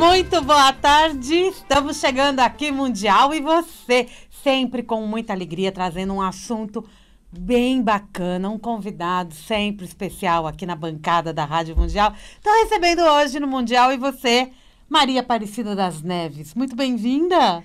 Muito boa tarde. Estamos chegando aqui Mundial e você, sempre com muita alegria trazendo um assunto bem bacana, um convidado sempre especial aqui na bancada da Rádio Mundial. Estou recebendo hoje no Mundial e você, Maria Aparecida das Neves. Muito bem-vinda.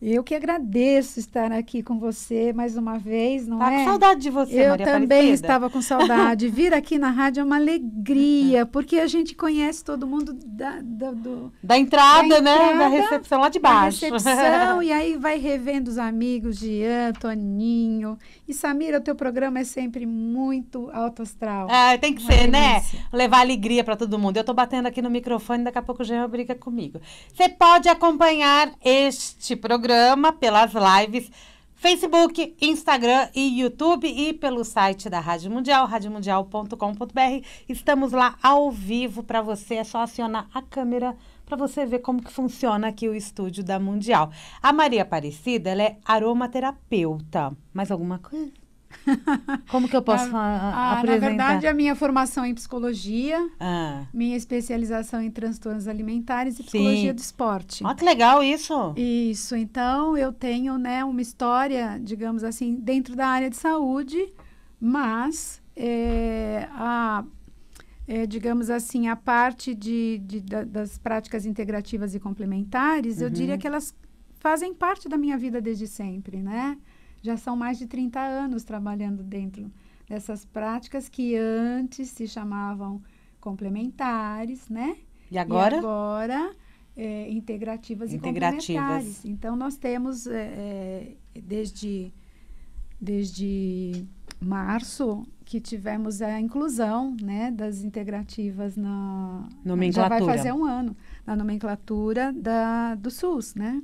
Eu que agradeço estar aqui com você mais uma vez, não tá é? com saudade de você, Eu Maria também Aparecida. estava com saudade. Vir aqui na rádio é uma alegria, porque a gente conhece todo mundo da, da, do, da, entrada, da entrada, né? Da recepção lá de baixo. Da recepção, e aí vai revendo os amigos, Jean, Toninho. E Samira, o teu programa é sempre muito alto astral. É, tem que uma ser, né? Levar alegria para todo mundo. Eu estou batendo aqui no microfone, daqui a pouco o Jean briga comigo. Você pode acompanhar este programa programa pelas lives Facebook, Instagram e YouTube e pelo site da Rádio Mundial, radiomundial.com.br. Estamos lá ao vivo para você, é só acionar a câmera para você ver como que funciona aqui o estúdio da Mundial. A Maria Aparecida, ela é aromaterapeuta. Mais alguma coisa? Como que eu posso a, a, Na ah, ah, verdade, a minha formação é em psicologia, ah. minha especialização em transtornos alimentares e psicologia Sim. do esporte. Ah, que legal isso! Isso, então eu tenho né, uma história, digamos assim, dentro da área de saúde, mas é, a, é, digamos assim, a parte de, de, das práticas integrativas e complementares, uhum. eu diria uhum. que elas fazem parte da minha vida desde sempre, né? já são mais de 30 anos trabalhando dentro dessas práticas que antes se chamavam complementares, né? E agora? E agora é, integrativas, integrativas, e complementares. Então, nós temos é, é, desde, desde março que tivemos a inclusão né, das integrativas na nomenclatura. Já vai fazer um ano na nomenclatura da, do SUS, né?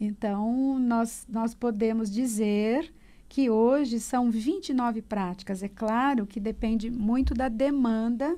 Então, nós, nós podemos dizer que hoje são 29 práticas. É claro que depende muito da demanda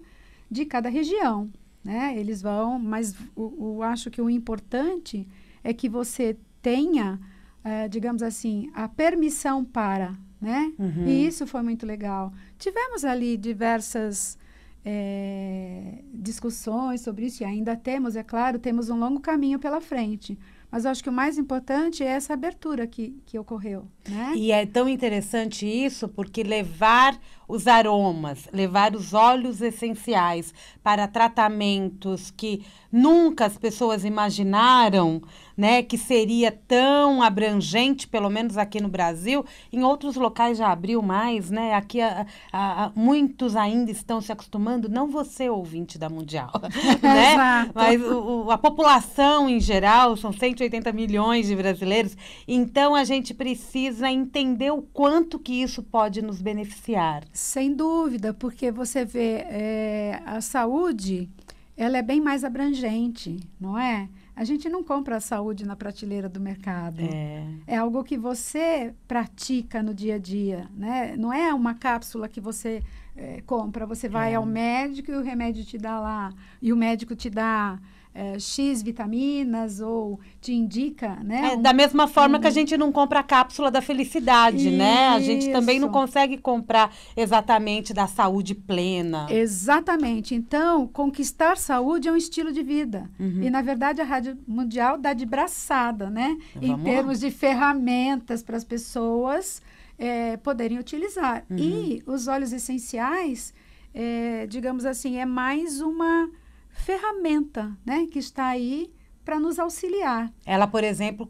de cada região. Né? Eles vão, mas eu acho que o importante é que você tenha, eh, digamos assim, a permissão para, né? Uhum. E isso foi muito legal. Tivemos ali diversas eh, discussões sobre isso e ainda temos, é claro, temos um longo caminho pela frente. Mas eu acho que o mais importante é essa abertura que, que ocorreu. Né? E é tão interessante isso, porque levar os aromas, levar os óleos essenciais para tratamentos que nunca as pessoas imaginaram, né, que seria tão abrangente, pelo menos aqui no Brasil. Em outros locais já abriu mais, né? Aqui a, a, a, muitos ainda estão se acostumando, não você ouvinte da Mundial, né? Exato. Mas o, o, a população em geral, são 180 milhões de brasileiros, então a gente precisa entender o quanto que isso pode nos beneficiar. Sem dúvida, porque você vê é, a saúde, ela é bem mais abrangente, não é? A gente não compra a saúde na prateleira do mercado. É. é algo que você pratica no dia a dia, né? Não é uma cápsula que você é, compra, você vai é. ao médico e o remédio te dá lá, e o médico te dá é, X vitaminas ou te indica, né? É, um... da mesma forma que a uhum. gente não compra a cápsula da felicidade, Isso. né? A gente também não consegue comprar exatamente da saúde plena. Exatamente. Então, conquistar saúde é um estilo de vida. Uhum. E, na verdade, a Rádio Mundial dá de braçada, né? Vamos em termos lá. de ferramentas para as pessoas é, poderem utilizar. Uhum. E os óleos essenciais, é, digamos assim, é mais uma ferramenta né, que está aí para nos auxiliar. Ela, por exemplo,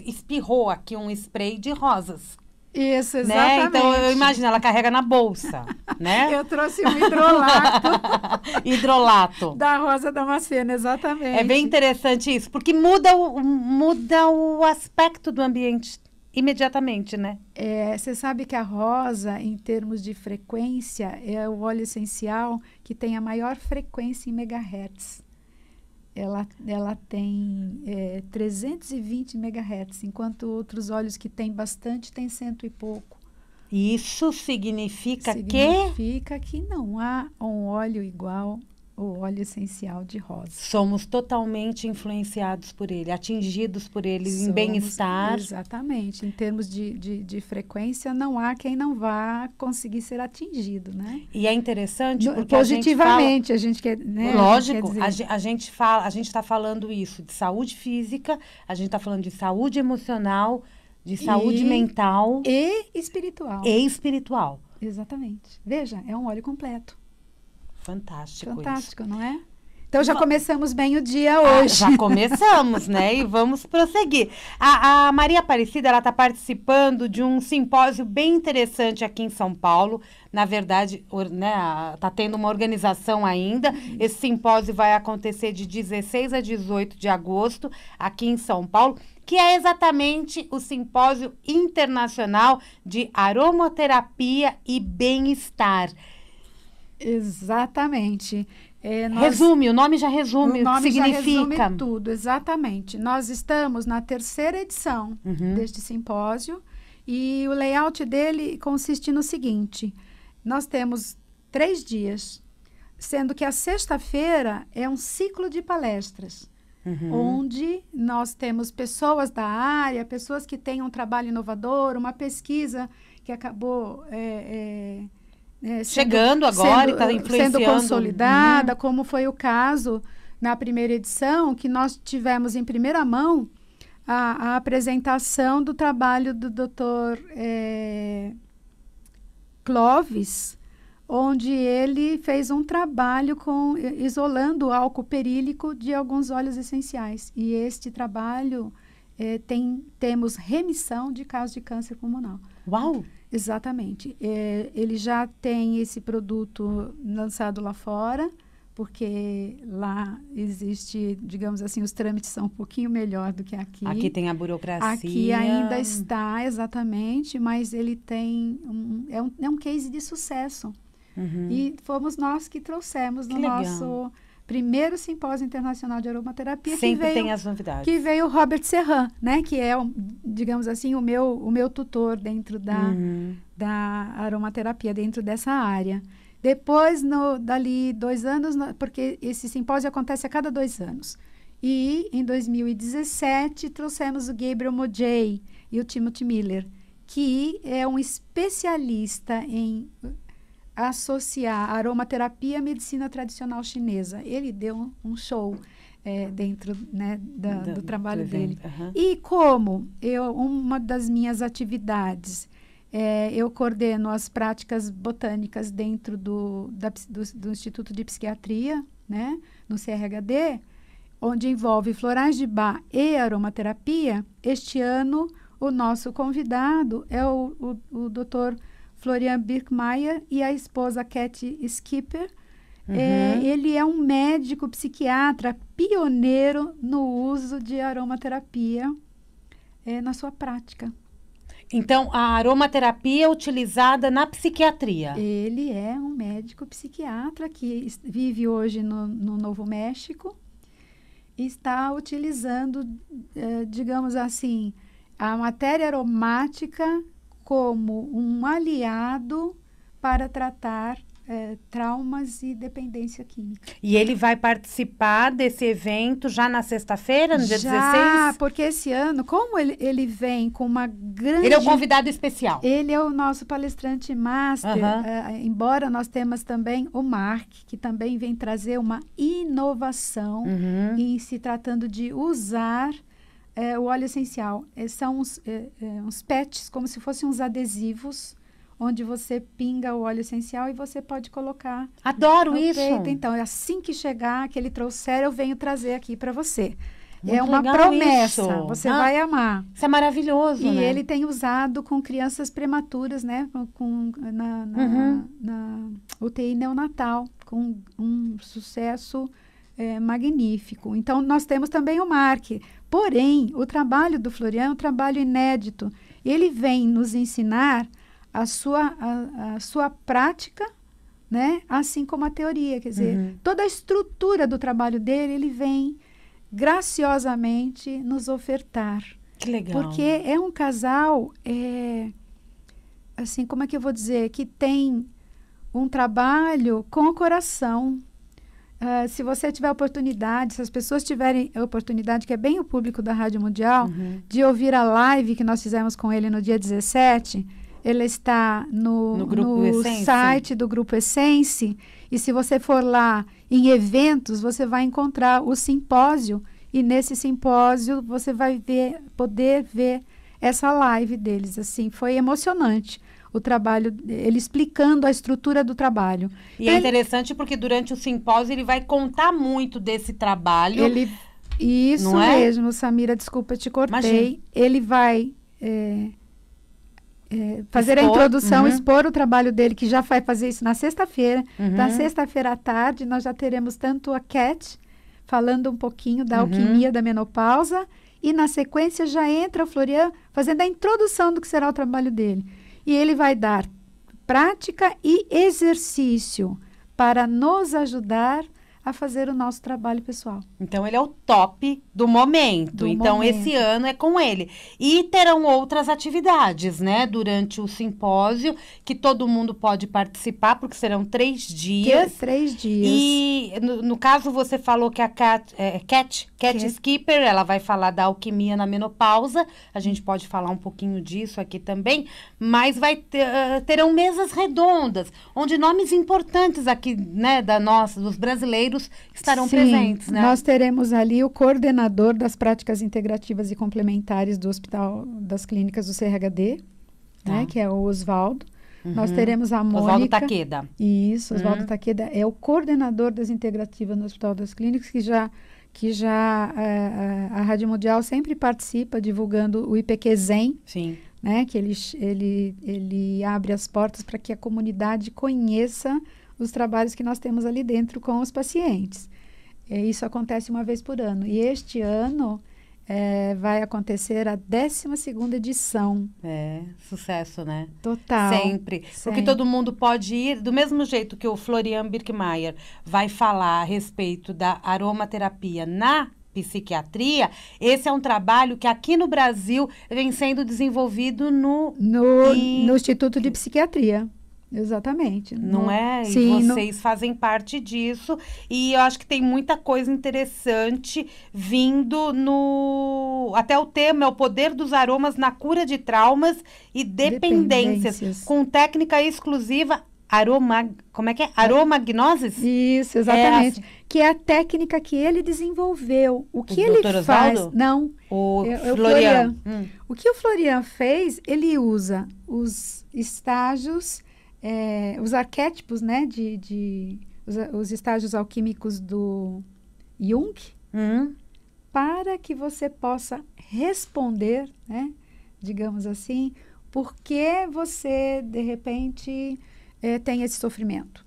espirrou aqui um spray de rosas. Isso, né? exatamente. Né? Então, eu imagino, ela carrega na bolsa, né? eu trouxe um hidrolato. hidrolato. Da Rosa Damascena, exatamente. É bem interessante isso, porque muda o, muda o aspecto do ambiente imediatamente, né? É, você sabe que a rosa, em termos de frequência, é o óleo essencial que tem a maior frequência em megahertz. Ela, ela tem é, 320 megahertz, enquanto outros óleos que tem bastante tem cento e pouco. Isso significa, significa que? Significa que não há um óleo igual o óleo essencial de rosa. Somos totalmente influenciados por ele, atingidos por ele Somos, em bem-estar. Exatamente. Em termos de, de, de, frequência, não há quem não vá conseguir ser atingido, né? E é interessante no, porque positivamente né, a gente, fala, a gente quer, né? Lógico. A gente, a gente fala, a gente está falando isso de saúde física, a gente está falando de saúde emocional, de saúde e, mental e espiritual. E espiritual. Exatamente. Veja, é um óleo completo. Fantástico. Fantástico, isso. não é? Então já começamos bem o dia ah, hoje. Ah, já começamos, né? E vamos prosseguir. A, a Maria Aparecida, ela está participando de um simpósio bem interessante aqui em São Paulo. Na verdade, está né, tá tendo uma organização ainda. Esse simpósio vai acontecer de 16 a 18 de agosto aqui em São Paulo, que é exatamente o simpósio internacional de aromaterapia e bem-estar. Exatamente. É, nós, resume, o nome já resume o, nome o que significa. Já resume tudo, exatamente. Nós estamos na terceira edição uhum. deste simpósio e o layout dele consiste no seguinte: nós temos três dias, sendo que a sexta-feira é um ciclo de palestras. Uhum. Onde nós temos pessoas da área, pessoas que têm um trabalho inovador, uma pesquisa que acabou é, é, é, sendo, chegando agora sendo, e está eh, influenciando. Sendo consolidada, hum. como foi o caso na primeira edição, que nós tivemos em primeira mão a, a apresentação do trabalho do doutor é, eh, Clovis, onde ele fez um trabalho com eh, isolando o álcool perílico de alguns óleos essenciais. E este trabalho é, tem, temos remissão de casos de câncer pulmonar. Uau! Exatamente. É, ele já tem esse produto lançado lá fora, porque lá existe, digamos assim, os trâmites são um pouquinho melhor do que aqui. Aqui tem a burocracia. Aqui ainda está, exatamente, mas ele tem um, é, um, é um case de sucesso. Uhum. E fomos nós que trouxemos que no legal. nosso primeiro simpósio internacional de aromaterapia. Sempre que veio, tem as novidades. Que veio o Robert Serran, né? Que é, digamos assim, o meu, o meu tutor dentro da, uhum. da aromaterapia, dentro dessa área. Depois, no, dali dois anos, no, porque esse simpósio acontece a cada dois anos. E em 2017 trouxemos o Gabriel Mojay e o Timothy Miller, que é um especialista em associar aromaterapia à medicina tradicional chinesa. Ele deu um show é, dentro né, da, do, do, trabalho do dele. Uhum. E como eu, uma das minhas atividades, é, eu coordeno as práticas botânicas dentro do, da, do, do Instituto de Psiquiatria, né, no CRHD, onde envolve florais de bar e aromaterapia, este ano o nosso convidado é o, o, o doutor Florian Birkmeier e a esposa Cat Skipper. Uhum. É, ele é um médico psiquiatra pioneiro no uso de aromaterapia é, na sua prática. Então, a aromaterapia é utilizada na psiquiatria. Ele é um médico psiquiatra que vive hoje no, no Novo México e está utilizando, eh, digamos assim, a matéria aromática como um aliado para tratar é, traumas e dependência química. E ele vai participar desse evento já na sexta-feira, no dia já, 16? Já, porque esse ano, como ele, ele vem com uma grande... Ele é o convidado especial. Ele é o nosso palestrante master, uhum. é, embora nós temos também o Mark, que também vem trazer uma inovação uhum. em se tratando de usar é, o óleo essencial. É, são uns, é, é, uns patches, como se fossem uns adesivos, onde você pinga o óleo essencial e você pode colocar. Adoro tá isso! Peito. Então, é assim que chegar, que ele trouxer, eu venho trazer aqui para você. Muito é uma promessa, isso. você ah, vai amar. Isso é maravilhoso. E né? ele tem usado com crianças prematuras, né? Com, na, na, uhum. na UTI neonatal, com um sucesso é, magnífico. Então, nós temos também o Mark. Porém, o trabalho do Florian é um trabalho inédito. Ele vem nos ensinar a sua, a, a sua prática, né? assim como a teoria. Quer dizer, uhum. toda a estrutura do trabalho dele, ele vem graciosamente nos ofertar. Que legal. Porque é um casal, é, assim, como é que eu vou dizer? Que tem um trabalho com o coração. Uh, se você tiver oportunidade, se as pessoas tiverem a oportunidade, que é bem o público da Rádio Mundial, uhum. de ouvir a live que nós fizemos com ele no dia 17, ele está no, no, no site do Grupo Essence. E se você for lá em eventos, você vai encontrar o simpósio. E nesse simpósio você vai ver, poder ver essa live deles. Assim, foi emocionante o trabalho, ele explicando a estrutura do trabalho. E é interessante porque durante o simpósio ele vai contar muito desse trabalho. Ele, isso é? mesmo, Samira, desculpa, te cortei. Imagina. Ele vai é, é, fazer expor, a introdução, uhum. expor o trabalho dele, que já vai fazer isso na sexta-feira. Uhum. Na sexta-feira à tarde, nós já teremos tanto a Cat falando um pouquinho da uhum. alquimia da menopausa, e na sequência já entra o Florian fazendo a introdução do que será o trabalho dele e ele vai dar prática e exercício para nos ajudar a fazer o nosso trabalho pessoal. Então ele é o top do momento. Do então momento. esse ano é com ele. E terão outras atividades, né? Durante o simpósio, que todo mundo pode participar, porque serão três dias. Que três dias. E no, no, caso você falou que a Cat, é, Cat, Cat, Cat Skipper, ela vai falar da alquimia na menopausa. A gente pode falar um pouquinho disso aqui também. Mas vai ter, ah, terão mesas redondas, onde nomes importantes aqui, né, da nossa, dos brasileiros parceiros estarão Sim, presentes, né? Nós teremos ali o coordenador das práticas integrativas e complementares do Hospital das Clínicas do CRHD, né, tá. né, que é o Oswaldo. Uhum. Nós teremos a Mônica. Oswaldo Taqueda. Isso, Oswaldo uhum. Taqueda é o coordenador das integrativas no Hospital das Clínicas, que já que já a, eh, a, eh, a Rádio Mundial sempre participa divulgando o IPQ Zen, Sim. Né, que ele, ele, ele abre as portas para que a comunidade conheça os trabalhos que nós temos ali dentro com os pacientes. E isso acontece uma vez por ano. E este ano é, vai acontecer a 12 edição. É, sucesso, né? Total. Sempre. Sempre. Porque todo mundo pode ir, do mesmo jeito que o Florian Birkmeier vai falar a respeito da aromaterapia na psiquiatria, esse é um trabalho que aqui no Brasil vem sendo desenvolvido no... No, em... no Instituto de Psiquiatria. Exatamente. Não, não é? Sim, vocês não... fazem parte disso. E eu acho que tem muita coisa interessante vindo no. Até o tema é o poder dos aromas na cura de traumas e dependências. dependências. Com técnica exclusiva aroma, como é que é? é. Aromagnoses? Isso, é exatamente. É Que é a técnica que ele desenvolveu. O que o ele Dr. faz? Osvaldo? Não. O Florian. Florian. Hum. O que o Florian fez, ele usa os estágios é, os arquétipos, né, de, de os, os, estágios alquímicos do Jung, hum. para que você possa responder, né, digamos assim, por que você de repente é, tem esse sofrimento.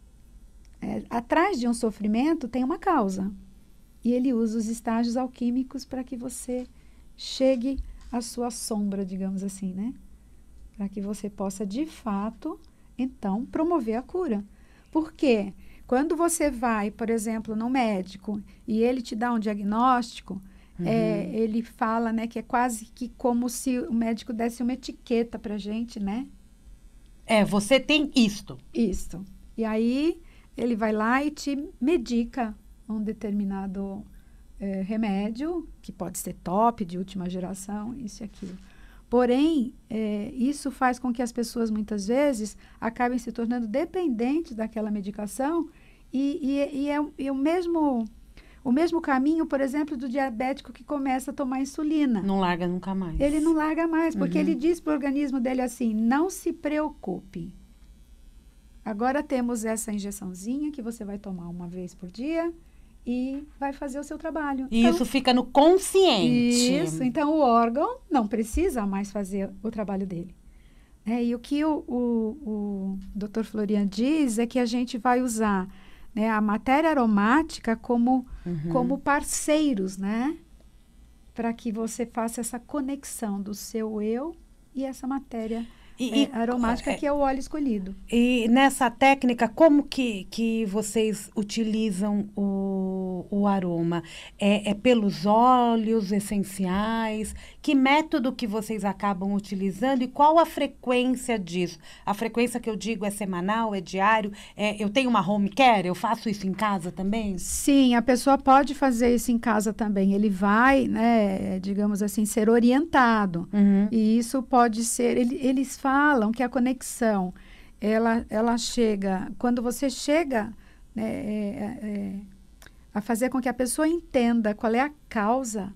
É, atrás de um sofrimento tem uma causa. E ele usa os estágios alquímicos para que você chegue à sua sombra, digamos assim, né? Para que você possa de fato então promover a cura. Por quê? Quando você vai, por exemplo, no médico e ele te dá um diagnóstico, uhum. é, ele fala né, que é quase que como se o médico desse uma etiqueta para gente, né? É, você tem isto. Isto. E aí ele vai lá e te medica um determinado é, remédio, que pode ser top, de última geração, isso e aquilo. Porém, é, isso faz com que as pessoas muitas vezes acabem se tornando dependentes daquela medicação e, e, e é, é, o mesmo o mesmo caminho, por exemplo, do diabético que começa a tomar insulina. Não larga nunca mais. Ele não larga mais, porque uhum. ele diz para o organismo dele assim: não se preocupe. Agora temos essa injeçãozinha que você vai tomar uma vez por dia e vai fazer o seu trabalho. E então, isso fica no consciente. Isso, então o órgão não precisa mais fazer o trabalho dele. É, e o que o, o, o Dr. Florian diz é que a gente vai usar né, a matéria aromática como, uhum. como parceiros, né? Para que você faça essa conexão do seu eu e essa matéria aromática e, é, aromática, é, que é o óleo escolhido. É, e nessa técnica, como que, que vocês utilizam o, o aroma? É, é pelos óleos essenciais? Que método que vocês acabam utilizando e qual a frequência disso? A frequência que eu digo é semanal, é diário? É, eu tenho uma home care? Eu faço isso em casa também? Sim, a pessoa pode fazer isso em casa também. Ele vai, né, digamos assim, ser orientado. Uhum. E isso pode ser... Ele, eles fazem falam que a conexão ela, ela chega, quando você chega né, é, é, é, a fazer com que a pessoa entenda qual é a causa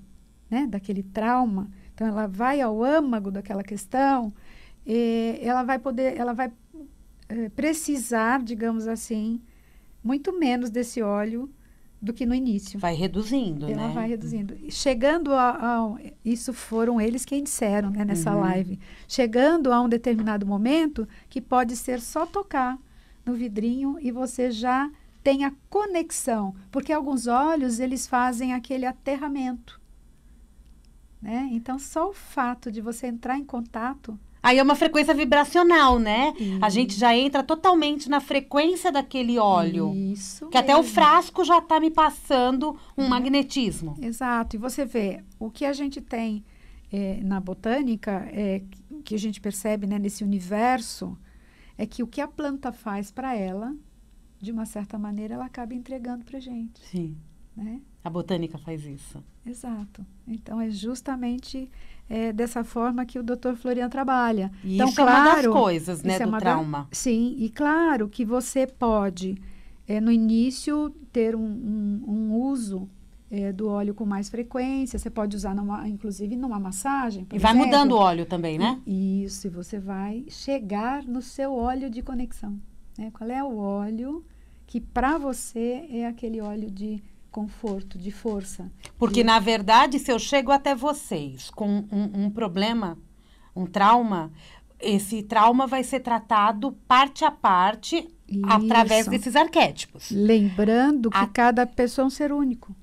né, daquele trauma, então ela vai ao âmago daquela questão, ela vai poder, ela vai é, precisar, digamos assim, muito menos desse óleo do que no início. Vai reduzindo, Ela né? vai reduzindo. Chegando a, a, Isso foram eles quem disseram né, nessa uhum. live. Chegando a um determinado momento que pode ser só tocar no vidrinho e você já tem a conexão. Porque alguns olhos, eles fazem aquele aterramento. Né? Então, só o fato de você entrar em contato Aí é uma frequência vibracional, né? Isso. A gente já entra totalmente na frequência daquele óleo. Isso. Que mesmo. até o frasco já está me passando um magnetismo. Exato. E você vê, o que a gente tem é, na botânica, é, que a gente percebe né, nesse universo, é que o que a planta faz para ela, de uma certa maneira, ela acaba entregando para gente. Sim. Né? A botânica faz isso. Exato. Então é justamente é, dessa forma que o Dr. Florian trabalha. E então, isso claro, é uma das coisas, né, é do é trauma. Sim, e claro que você pode é, no início ter um, um, um uso é, do óleo com mais frequência. Você pode usar, numa, inclusive, numa massagem. e vai exemplo. mudando o óleo também, né? Isso, e você vai chegar no seu óleo de conexão. Né? Qual é o óleo que, para você, é aquele óleo de conforto, de força. Porque, e... na verdade, se eu chego até vocês com um, um problema, um trauma, esse trauma vai ser tratado parte a parte Isso. através desses arquétipos. Lembrando que a... cada pessoa é um ser único.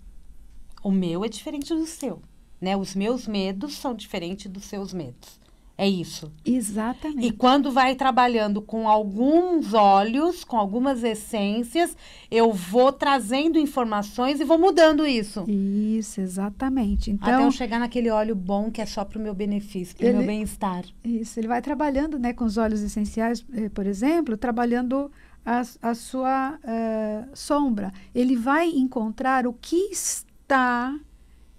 O meu é diferente do seu, né? Os meus medos são diferentes dos seus medos. É isso. Exatamente. E quando vai trabalhando com alguns óleos, com algumas essências, eu vou trazendo informações e vou mudando isso. Isso, exatamente. Então, Até eu chegar naquele óleo bom que é só para o meu benefício, para o meu bem-estar. Isso, ele vai trabalhando né, com os óleos essenciais, eh, por exemplo, trabalhando a, a sua uh, sombra. Ele vai encontrar o que está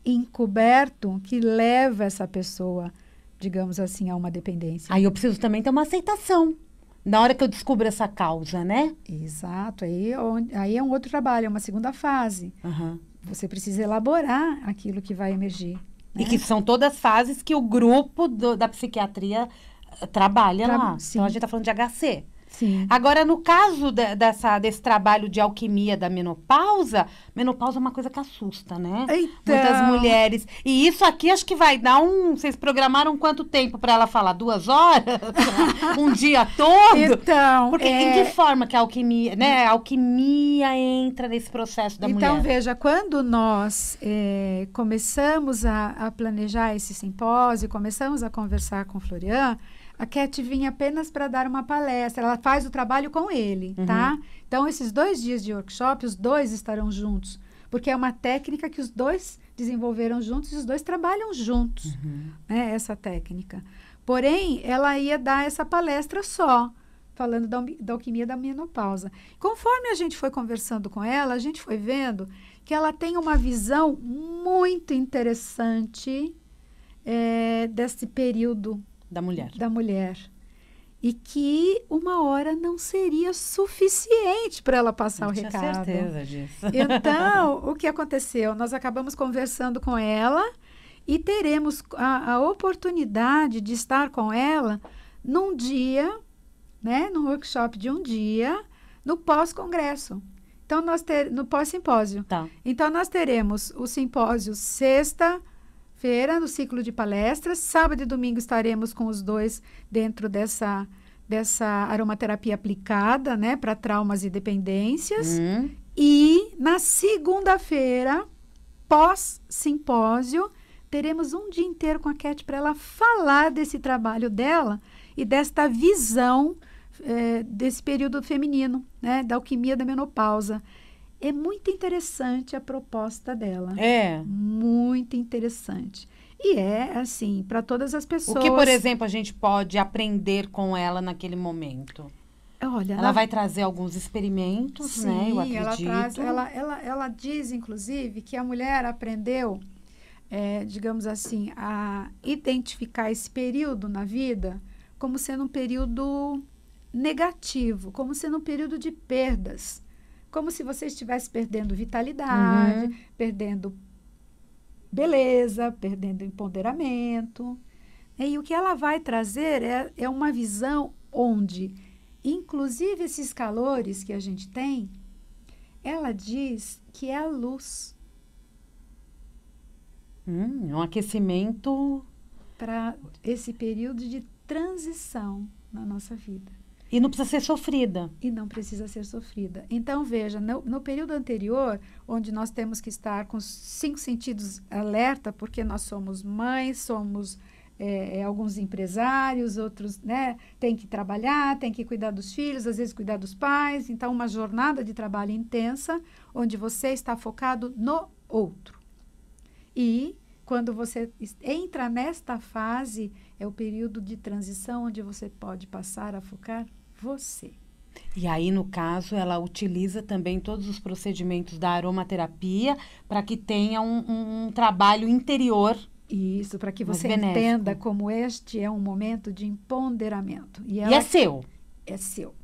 encoberto que leva essa pessoa digamos assim, a uma dependência. Aí eu preciso também ter uma aceitação na hora que eu descubro essa causa, né? Exato. Aí, é aí é um outro trabalho, é uma segunda fase. Uhum. Você precisa elaborar aquilo que vai emergir. Né? E que são todas as fases que o grupo do, da psiquiatria eh, trabalha Tra lá. Sim. Então a gente está falando de HC. Sim. Agora, no caso de, dessa, desse trabalho de alquimia da menopausa, menopausa é uma coisa que assusta, né? Então... Muitas mulheres. E isso aqui acho que vai dar um. Vocês programaram quanto tempo para ela falar? Duas horas? um dia todo? Então. Porque é... em que forma que a alquimia, né? A alquimia entra nesse processo da então, mulher? Então, veja, quando nós é, começamos a, a planejar esse simpósio, começamos a conversar com o Florian. A Cat vinha apenas para dar uma palestra, ela faz o trabalho com ele, tá? uhum. tá? Então, esses dois dias de workshop, os dois estarão juntos porque é uma técnica que os dois desenvolveram juntos e os dois trabalham juntos, uhum. né, essa técnica. Porém, ela ia dar essa palestra só, falando da, da alquimia da menopausa. Conforme a gente foi conversando com ela, a gente foi vendo que ela tem uma visão muito interessante é, desse período da mulher. Da mulher e que uma hora não seria suficiente para ela passar Eu o recado. Tenho certeza disso. Então, o que aconteceu? Nós acabamos conversando com ela e teremos a, a oportunidade de estar com ela num dia, né, num workshop de um dia, no pós-congresso. Então, nós ter, no pós-simpósio. Tá. Então, nós teremos o simpósio sexta, sexta-feira, no ciclo de palestras. Sábado e domingo estaremos com os dois dentro dessa dessa aromaterapia aplicada, né, para traumas e dependências. Uhum. E na segunda-feira, pós-simpósio, teremos um dia inteiro com a Cat para ela falar desse trabalho dela e desta visão é, desse período feminino, né, da alquimia da menopausa é muito interessante a proposta dela. É. Muito interessante. E é assim, para todas as pessoas. O que, por exemplo, a gente pode aprender com ela naquele momento? Olha, ela, vai trazer alguns experimentos, Sim, né? Eu acredito. Ela, traz, ela, ela, ela diz, inclusive, que a mulher aprendeu, é, digamos assim, a identificar esse período na vida como sendo um período negativo, como sendo um período de perdas como se você estivesse perdendo vitalidade, uhum. perdendo beleza, perdendo empoderamento. E o que ela vai trazer é, é uma visão onde, inclusive esses calores que a gente tem, ela diz que é a luz. Hum, é um aquecimento. Para esse período de transição na nossa vida. E não precisa ser sofrida. E não precisa ser sofrida. Então, veja, no, no período anterior, onde nós temos que estar com os cinco sentidos alerta, porque nós somos mães, somos é, é, alguns empresários, outros né, tem que trabalhar, tem que cuidar dos filhos, às vezes cuidar dos pais. Então, uma jornada de trabalho intensa, onde você está focado no outro. E quando você entra nesta fase, é o período de transição onde você pode passar a focar você. E aí, no caso, ela utiliza também todos os procedimentos da aromaterapia para que tenha um, um, um trabalho interior isso, para que você entenda como este é um momento de empoderamento. E, ela, e é seu. É seu.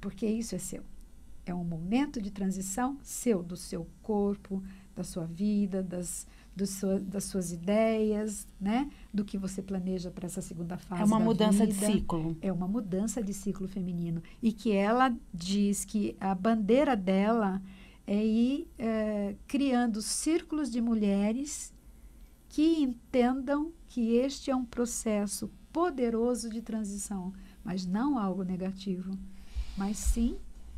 Porque isso é seu. É um momento de transição seu, do seu corpo, da sua vida, das, sua, das suas ideias, né? Do que você planeja para essa segunda fase. É uma mudança vida. de ciclo. É uma mudança de ciclo feminino. E que ela diz que a bandeira dela é ir é, criando círculos de mulheres que entendam que este é um processo poderoso de transição, mas não algo negativo, mas sim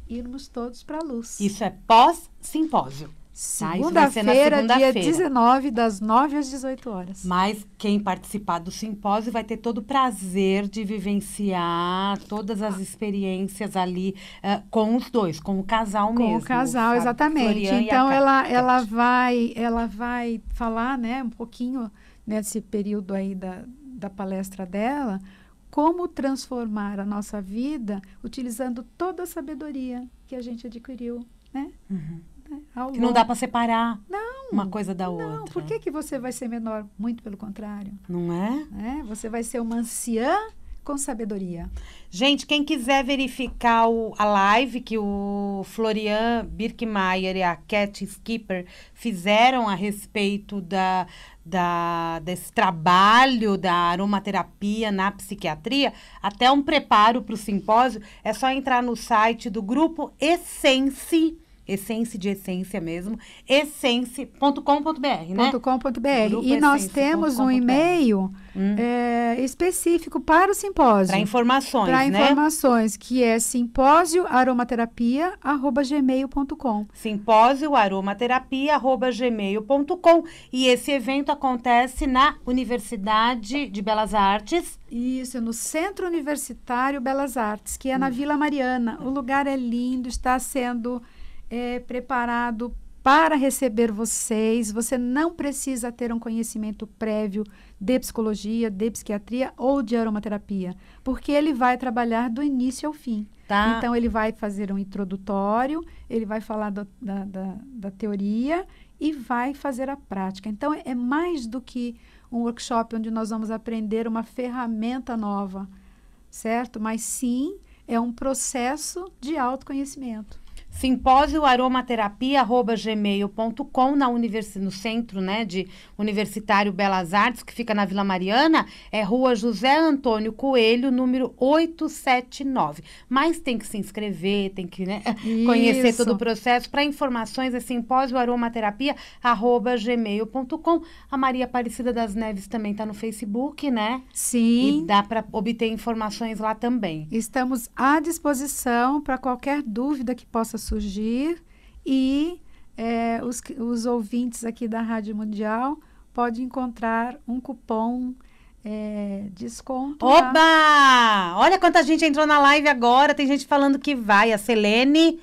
irmos todos para a luz. Isso é pós-simpósio. Tá? Segunda-feira, segunda dia 19, das 9 às 18 horas. Mas quem participar do simpósio vai ter todo o prazer de vivenciar todas as experiências ali uh, com os dois, com o casal com mesmo. Com o casal, sabe? exatamente. Florian então ela, ela, vai, ela vai falar né, um pouquinho nesse período aí da, da palestra dela como transformar a nossa vida utilizando toda a sabedoria que a gente adquiriu né? Uhum. Ao que não dá para separar não, uma coisa da não. outra. Por que, que você vai ser menor? Muito pelo contrário. Não é? é? Você vai ser uma anciã com sabedoria. Gente, quem quiser verificar o, a live que o Florian Birkmeier e a Cat Skipper fizeram a respeito da, da, desse trabalho da aromaterapia na psiquiatria, até um preparo para o simpósio, é só entrar no site do grupo Essence Essence de Essência mesmo, essence.com.br, né? .com.br. E nós temos um e-mail hum. é, específico para o simpósio. Para informações, Para né? informações, que é simpósioaromaterapia.gmail.com simpósioaromaterapia.gmail.com E esse evento acontece na Universidade de Belas Artes. Isso, no Centro Universitário Belas Artes, que é na hum. Vila Mariana. O lugar é lindo, está sendo é, preparado para receber vocês. Você não precisa ter um conhecimento prévio de psicologia, de psiquiatria ou de aromaterapia, porque ele vai trabalhar do início ao fim. Tá. Então, ele vai fazer um introdutório, ele vai falar do, da, da, da, teoria e vai fazer a prática. Então, é, é mais do que um workshop onde nós vamos aprender uma ferramenta nova, certo? Mas sim, é um processo de autoconhecimento simpósio aromaterapia@gmail.com na univers... no centro, né, de Universitário Belas Artes, que fica na Vila Mariana, é Rua José Antônio Coelho, número 879. Mas tem que se inscrever, tem que, né, conhecer todo o processo. Para informações é simpósio aromaterapia@gmail.com. A Maria Aparecida das Neves também está no Facebook, né? Sim. E dá para obter informações lá também. Estamos à disposição para qualquer dúvida que possa surgir e é, os, os ouvintes aqui da Rádio Mundial podem encontrar um cupom é, desconto. Tá? Oba! Lá. Olha quanta gente entrou na live agora. Tem gente falando que vai. A Selene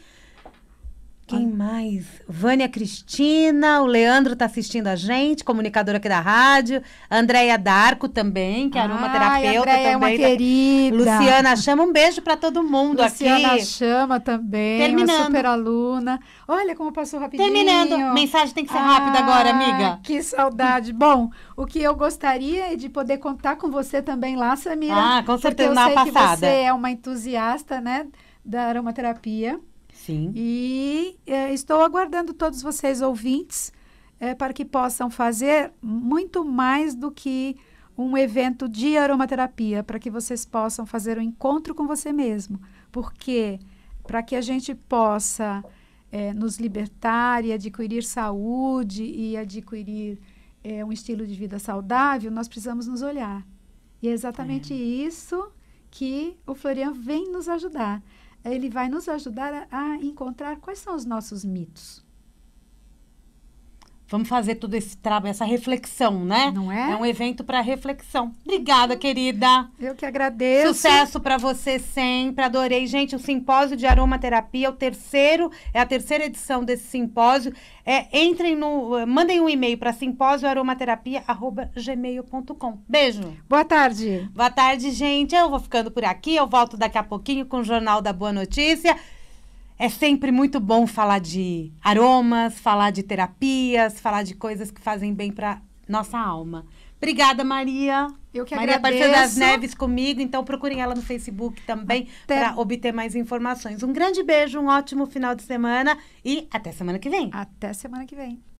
quem ah. mais? Vânia Cristina, o Leandro está assistindo a gente, comunicadora aqui da rádio. Andréia Darco também, que é aromaterapeuta Ai, também. É uma querida. Luciana Chama, um beijo para todo mundo Luciana aqui. Luciana Chama também, Terminando. uma super aluna. Olha como passou rapidinho. Terminando. Mensagem tem que ser ah, rápida agora, amiga. Que saudade. Bom, o que eu gostaria é de poder contar com você também lá, Samira. Ah, com certeza, porque eu na sei passada. que você é uma entusiasta, né, da aromaterapia. Sim. E é, estou aguardando todos vocês ouvintes é, para que possam fazer muito mais do que um evento de aromaterapia, para que vocês possam fazer um encontro com você mesmo. Porque para que a gente possa é, nos libertar e adquirir saúde e adquirir é, um estilo de vida saudável, nós precisamos nos olhar. E é exatamente é. isso que o Florian vem nos ajudar ele vai nos ajudar a, a encontrar quais são os nossos mitos. Vamos fazer todo esse trabalho, essa reflexão, né? Não é? É um evento para reflexão. Obrigada, querida. Eu que agradeço. Sucesso para você sempre. Adorei, gente. O simpósio de aromaterapia, o terceiro, é a terceira edição desse simpósio. É, entrem no, mandem um e-mail para simpósioaromaterapia@gmail.com. Beijo. Boa tarde. Boa tarde, gente. Eu vou ficando por aqui. Eu volto daqui a pouquinho com o Jornal da Boa Notícia. É sempre muito bom falar de aromas, falar de terapias, falar de coisas que fazem bem para nossa alma. Obrigada, Maria. Eu que Maria agradeço. Maria das Neves comigo, então procurem ela no Facebook também para obter mais informações. Um grande beijo, um ótimo final de semana e até semana que vem. Até semana que vem.